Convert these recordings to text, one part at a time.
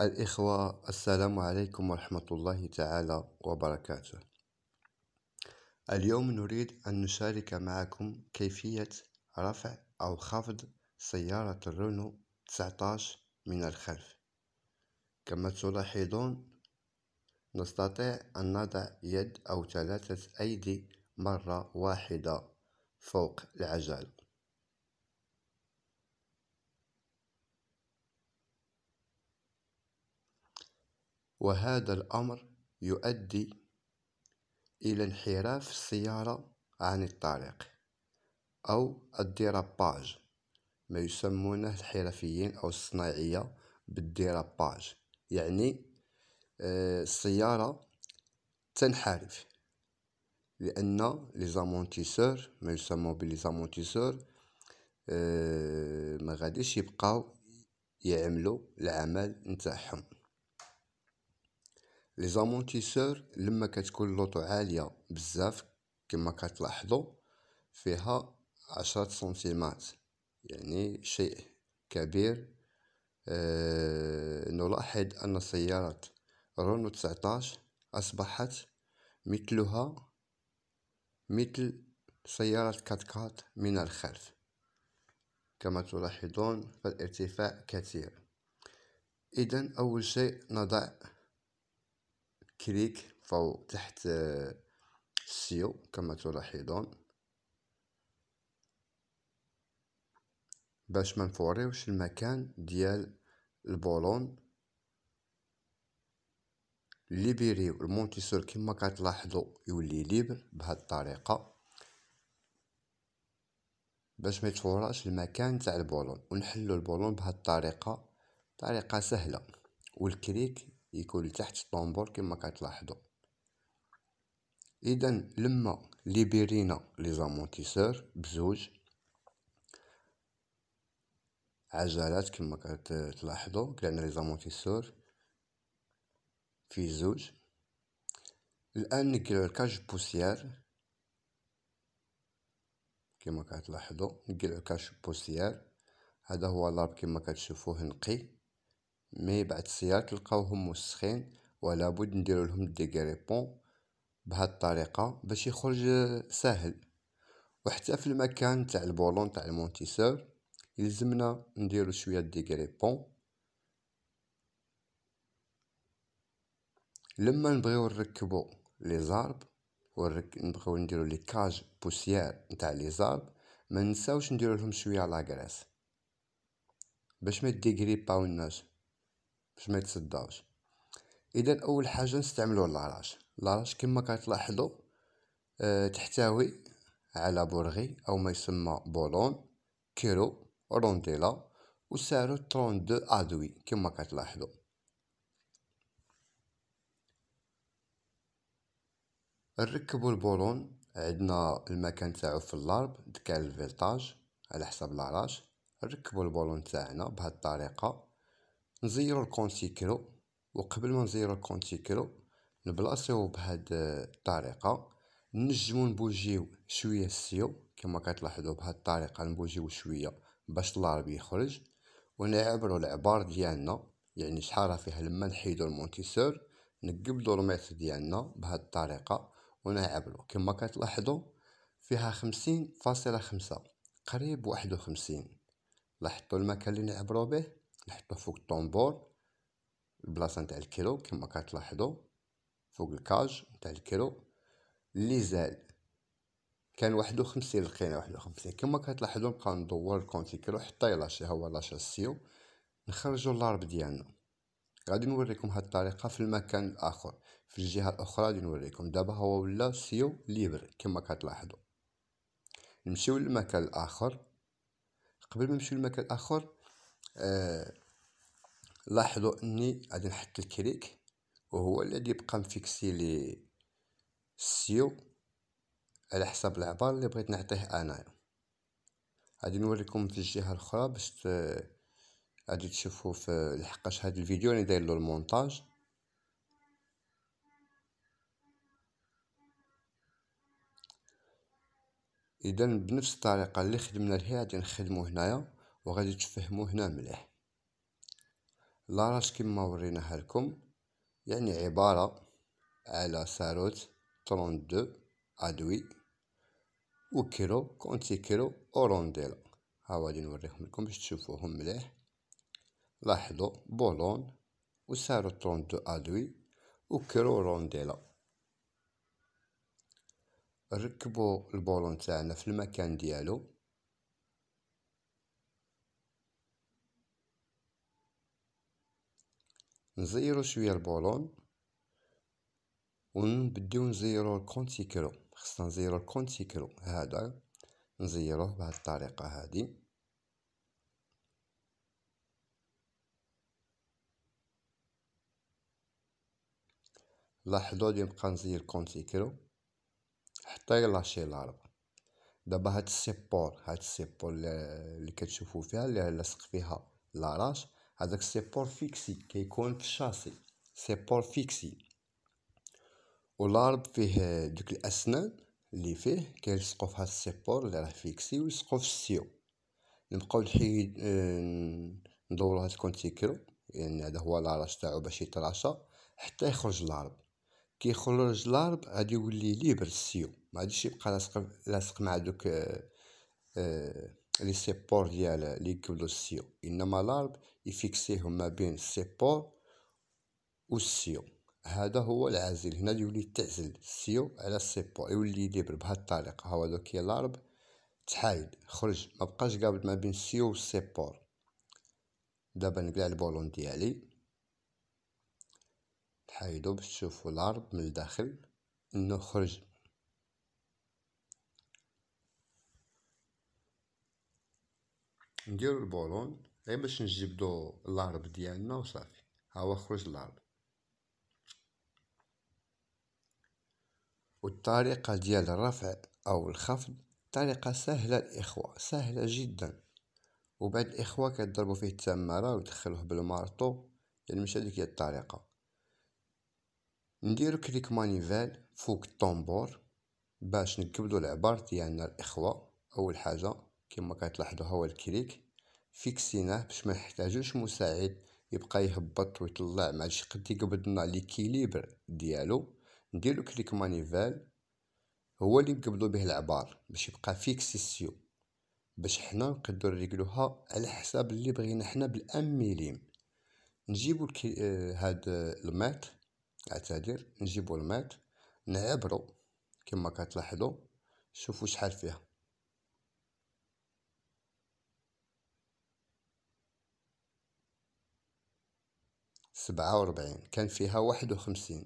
الإخوة السلام عليكم ورحمة الله تعالى وبركاته اليوم نريد أن نشارك معكم كيفية رفع أو خفض سيارة الرونو 19 من الخلف كما تلاحظون نستطيع أن نضع يد أو ثلاثة أيدي مرة واحدة فوق العجلة وهذا الأمر يؤدي إلى انحراف السيارة عن الطريق أو الديراباج ما يسمونه الحرفيين أو الصناعية بالديراباج يعني آه، السيارة تنحرف لأن لي زامونتيسور ما يسمو بلي آه، ما غاديش يبقاو يعملوا العمل نتاعهم لي زامونتيسور لما كتكون اللوطو عاليه بزاف كما كتلاحظوا فيها عشرة سنتيمات يعني شيء كبير أه نلاحظ ان سياره رونو 19 اصبحت مثلها مثل سيارة كات كات من الخلف كما تلاحظون فالارتفاع كثير إذا أول شيء نضع كليك فو تحت آه، السيو كما تلاحظون باش ما نفوريوش المكان ديال البولون ليبيريو المونتيسور كما كتلاحظوا يولي ليبر بهاد الطريقه باش ما يتفوراش المكان تاع البولون ونحلو البولون بهاد الطريقه طريقه سهله والكليك يكون لتحت الطنبور كما كتلاحظوا اذا لما ليبيرينا لي زامونتيسور بزوج عجلات كما كتلاحظوا كلعنا لي زامونتيسور في زوج الان نقلو الكاج بوسيار كما كتلاحظوا نقلو الكاج بوسيار هذا هو لاب كما كتشوفوه نقي مي بعد السياق تلقاوهم موسخين ولا بد نديرو لهم ديكريبون بهاد الطريقه باش يخرج ساهل وحتى في المكان تاع البولون تاع المونتيسور يلزمنا نديرو شويه ديكريبون لما نبغيو نركبو لي زارب ونرك... نبغيو نديرو لي كاج بوسيير نتاع لي زارب ما نساوش نديرو لهم شويه لاغراس باش ما ديغريباو باش ما يتصداوش اذا اول حاجه نستعملوا لاراج لاراج كما كتلاحظوا أه تحتوي على بورغي او ما يسمى بولون كيلو رونديلا وسعره 32 ادوي كما كتلاحظوا نركبوا البولون عندنا المكان تاعو في اللارب دكال الفيلتاج على حساب لاراج نركبوا البولون تاعنا بهاد الطريقه نزيرو الكونتيكرو وقبل ما نزيرو الكونتيكرو نبلاصيو بهاد الطريقة نجمو نبوجيو شوية السيو كما كتلاحظو بهاد الطريقة نبوجيو شوية باش الضرب يخرج ونعبرو العبار ديالنا يعني شحال راه فيها لما نحيدو المونتيسور نقبدو الميتر ديالنا بهاد الطريقة ونعبرو كما كتلاحظو فيها خمسين فاصلة خمسة قريب واحد وخمسين لاحظتو المكان اللي نعبرو به نحطو فوق الطنبور البلاصه نتاع الكيلو كما كتلاحظو فوق الكاج نتاع الكيلو لي زال كان واحد وخمسين لقينا واحد وخمسين كما كتلاحظو نبقاو ندور الكونتي كيلو حتى يلاشي هو لاشا السيو نخرجو اللارب ديالنا غادي نوريكم هاد الطريقه في المكان الاخر في الجهه الاخرى غادي نوريكم دابا هو ولا سيو ليبر كما كتلاحظو نمشيو للمكان الاخر قبل ما نمشيو للمكان الاخر آه، لاحظوا اني غادي نحط الكريك وهو الذي يبقى مفيكسي لي السيو على حسب العبار اللي بغيت نعطيه انايا غادي نوريكم في الجهه الاخرى باش غادي تشوفوا في لحقاش هذا الفيديو اللي داير له المونتاج اذا بنفس الطريقه اللي خدمنا لها غادي نخدمو هنايا وغادي تفهموا هنا مليح لاراش كما وريناها لكم يعني عبارة على ساروت 32 ادوي وكيلو كونتي كيلو اورونديلا ها غادي نوريهم لكم باش تشوفوهم مليح لاحظوا بولون وساروت 32 ادوي وكيلو رونديلا ركبوا البولون تاعنا في المكان ديالو نزيرو شويه البولون ونبداو نزيرو الكونتيكرو خصنا نزيرو الكونتيكرو هذا نزيروه بهاد الطريقه هادي لاحظوا لي نبقى نزير كونتيكرو حتى يلاشي العرض دابا هاد السيبور هاد السيبور اللي كتشوفوا فيها اللي لاصق فيها لاراش هذاك السيبور فيكسي كيكون في الشاسي سيبور فيكسي لارب فيه دوك الاسنان اللي فيه كيلصقو في هاد السيبور اللي راه فيكسي ويلصقو في السيو نبقاو نحيد ندورو هاد الكونتيكرو يعني هذا هو لاراج تاعو باش يتراشا حتى يخرج لارب كي يخرج لارب غادي يولي ليبر السيو ما غاديش يبقى لاصق لاصق مع دوك آه آه لي سيبور ديال لي كبلو السيو انما لارب يفيكسيهم ما بين السيبور والسيو هذا هو العازل هنا يولي تعزل السيو على السيبور يولي يدبر بهذه الطريقه هو كي العرب تحايد خرج ما بقاش قابل ما بين السيو والسيبور دابا نقلع البولون ديالي تحايدو باش تشوفو العرض من الداخل انه خرج نديرو البولون غير باش نجبدو العرب ديالنا وصافي ها هو خرج العرب والطريقه ديال الرفع او الخفض طريقه سهله الاخوه سهله جدا وبعد الاخوه كيضربوا فيه التماره ويدخلوه بالمارطو يعني مش هذيك هي الطريقه نديرو كليك مانيفال فوق الطنبور باش نكبدو العبار ديالنا الاخوه اول حاجه كما كتلاحظوا هو الكليك فيكسيناه باش ما نحتاجوش مساعد يبقى يهبط ويطلع مع قد يقبضنا ليكيليبر ديالو نديرو كليك مانيفال هو اللي نقبضو به العبار باش يبقى فيكسيسيو باش حنا نقدر نريقلوها على حساب اللي بغينا حنا بالام ميليم نجيبو الكي... آه، هاد المات اعتذر نجيبو المات نعبرو كما كتلاحظو شوفو شحال فيها سبعة وربعين كان فيها واحد وخمسين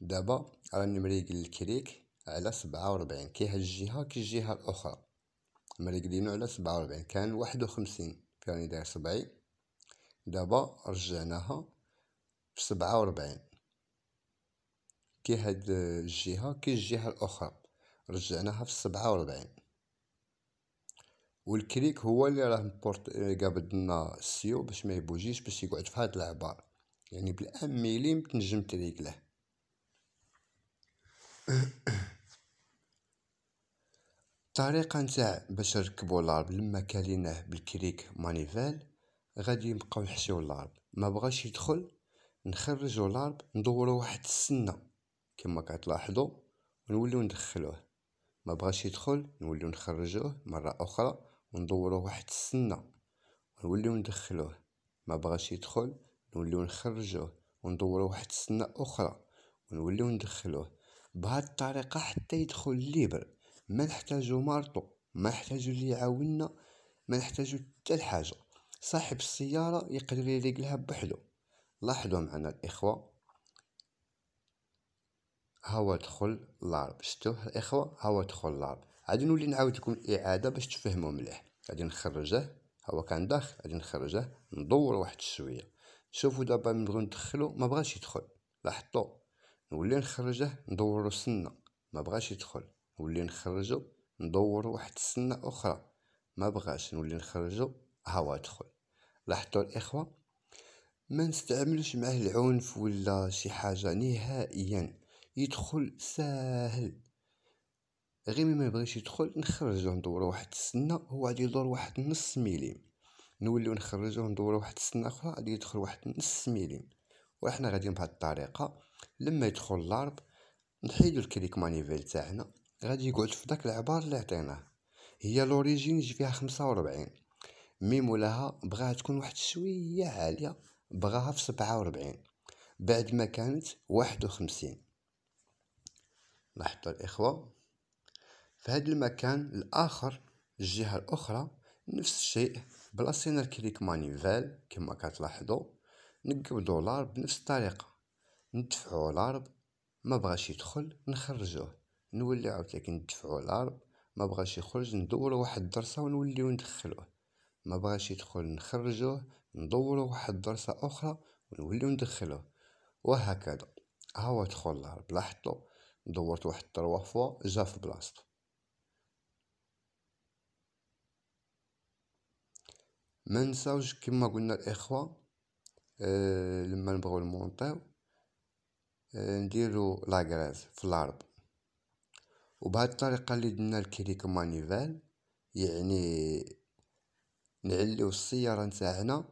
دابا راني مريقل الكريك على سبعة وربعين كي هاد الجهة كي الجهة الأخرى مريقلينو على سبعة وربعين كان واحد وخمسين راني داير سبعين دابا رجعناها في سبعة وربعين كي هاد الجهة كي الجهة الأخرى رجعناها في سبعة وربعين والكريك هو اللي راه مبورت قابلنا السيو باش ما يبوجيش باش يقعد في هاد العبار يعني بالأم ميليم تنجم تريقله الطريقة نتاع باش نركبو لارب لما كاليناه بالكريك مانيفال غادي نبقاو نحشيو لارب ما بغاش يدخل نخرجو لارب ندورو واحد السنة كما كتلاحظو ونوليو ندخلوه ما بغاش يدخل نوليو نخرجوه مرة أخرى وندورو واحد السنة ونوليو ندخلوه ما بغاش يدخل ونوليو نخرجوه وندورو واحد السنة أخرى ونوليو ندخلوه بهاد الطريقة حتى يدخل ليبر ما نحتاجو مارطو ما نحتاجو اللي يعاوننا ما نحتاجو حتى الحاجة صاحب السيارة يقدر يريقلها بوحدو لاحظوا معنا الإخوة هاو دخل لارب شتوه الإخوة هاو دخل لارب غادي نولي نعاود لكم الإعادة باش تفهموا مليح غادي نخرجه هو كان داخل غادي نخرجه ندور واحد شويه شوفوا دابا نبغيو ندخلو ما بغاش يدخل لاحظتوا نولي نخرجه ندورو سنه ما بغاش يدخل نولي نخرجو ندورو واحد السنه اخرى ما بغاش نولي نخرجو هاو يدخل لاحظتوا الاخوه ما نستعملوش معاه العنف ولا شي حاجه نهائيا يدخل ساهل غير ما يبغيش يدخل نخرجو ندورو واحد السنه هو غادي يدور واحد نص مليم نوليو نخرجوه ندورو واحد السنه اخرى غادي يدخل واحد نص ميلين وحنا غاديين بهاد الطريقه لما يدخل الضرب نحيدو الكليك مانيفيل تاعنا غادي يقعد في داك العبار اللي عطيناه هي لوريجين يجي فيها خمسة وربعين ميمو لها بغاها تكون واحد شويه عاليه بغاها في سبعة وربعين بعد ما كانت واحد وخمسين لاحظوا الاخوه في هذا المكان الاخر الجهه الاخرى نفس الشيء بلاصينا الكليك مانيفال كما كتلاحظوا نقبضوا العرض بنفس الطريقه ندفعوا العرض ما بغاش يدخل نخرجوه نولي عاوتاني ندفعوا العرض ما بغاش يخرج ندوروا واحد الدرسه ونوليو ندخلوه ما بغاش يدخل نخرجوه ندوروا واحد الدرسه اخرى ونوليو ندخلوه وهكذا ها هو دخل العرض لاحظتوا دورت واحد الثروه فوا جا في بلاصتو ما نساوش كما قلنا الاخوه أه لما نبغو نمونطيو أه نديرو لاغراز في الارض وبهذه الطريقه اللي درنا الكليك مانيفال يعني نعليو السياره نتاعنا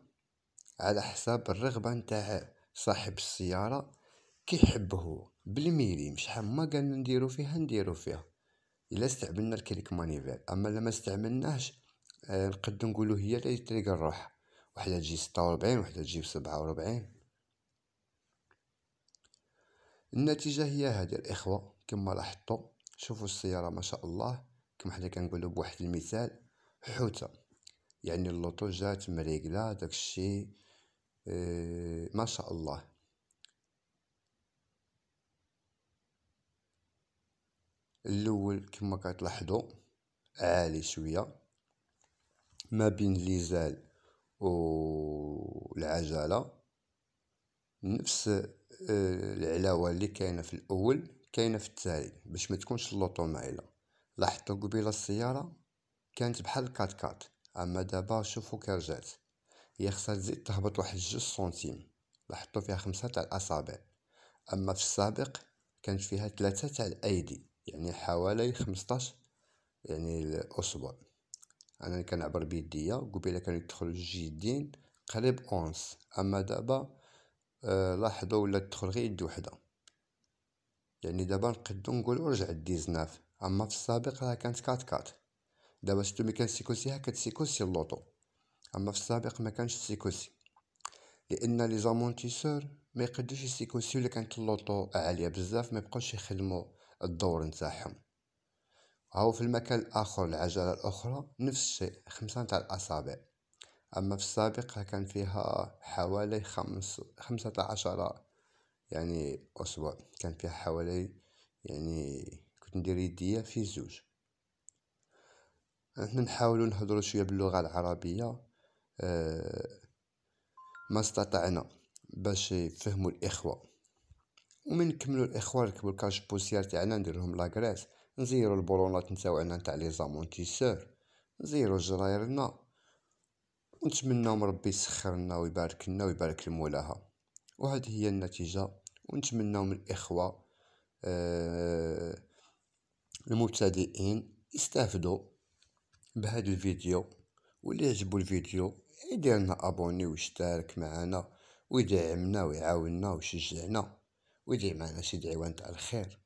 على حساب الرغبه نتاع صاحب السياره كيحب هو بالميليم شحال ما قالنا نديرو فيها نديرو فيها الا استعملنا الكليك مانيفال اما لما استعملناهش آه، نقدو نقولو هي اللي تريق الروح وحده تجي ستة وربعين وحده تجي سبعة وربعين النتيجه هي هذه الاخوه كما لاحظتوا شوفوا السياره ما شاء الله كما حنا كنقولوا بواحد المثال حوته يعني اللوطو جات مريقله داكشي آه، ما شاء الله الاول كما كتلاحظوا عالي شويه ما بين النزال والعجلة نفس آه، العلاوة اللي كاينة في الأول كاينة في التالي باش ما تكونش اللوطو مايلة لاحظتو قبيله السيارة كانت بحال الكات كات اما دابا كي كرجات هي خصها تزيد تهبط واحد جوج سنتيم لاحظتو فيها خمسة تاع الاصابع اما في السابق كانت فيها ثلاثة تاع الايدي يعني حوالي خمسطاش يعني الاصبع انا كنعبر بيديا قبيله كانوا يدخلوا الجيدين قريب اونس اما دابا آه لاحظوا ولا تدخل غير يد وحده يعني دابا نقدو نقولوا رجع ديزناف اما في السابق راه كانت كات كات دابا شتو سيكوسي هكا سيكوسي اللوطو اما في السابق ما كانش سيكوسي لان لي زامونتيسور ما يقدوش يسيكوسيو الا كانت اللوطو عاليه بزاف ما يبقاوش يخدموا الدور نتاعهم أو في المكان الآخر العجلة الأخرى نفس الشيء خمسة تاع الأصابع أما في السابق كان فيها حوالي خمس خمسة عشر يعني أسبوع كان فيها حوالي يعني كنت ندير يديا في زوج نحن نحاولو نهضرو شوية باللغة العربية آه، ما استطعنا باش يفهموا الإخوة ومن نكملو الإخوة نركبو الكاش بوسيار تاعنا ندير لهم نزيرو البولونات نتاوعنا نتاع لي زامونتيسور نزيرو جرايرنا ونتمناو من ربي يسخرنا ويبارك لنا ويبارك لمولاها وهذه هي النتيجة ونتمناو من الإخوة آه، المبتدئين يستافدوا بهذا الفيديو واللي عجبو الفيديو يديرنا ابوني ويشترك معنا ويدعمنا ويعاوننا ويشجعنا ويدير معنا شي دعوان تاع الخير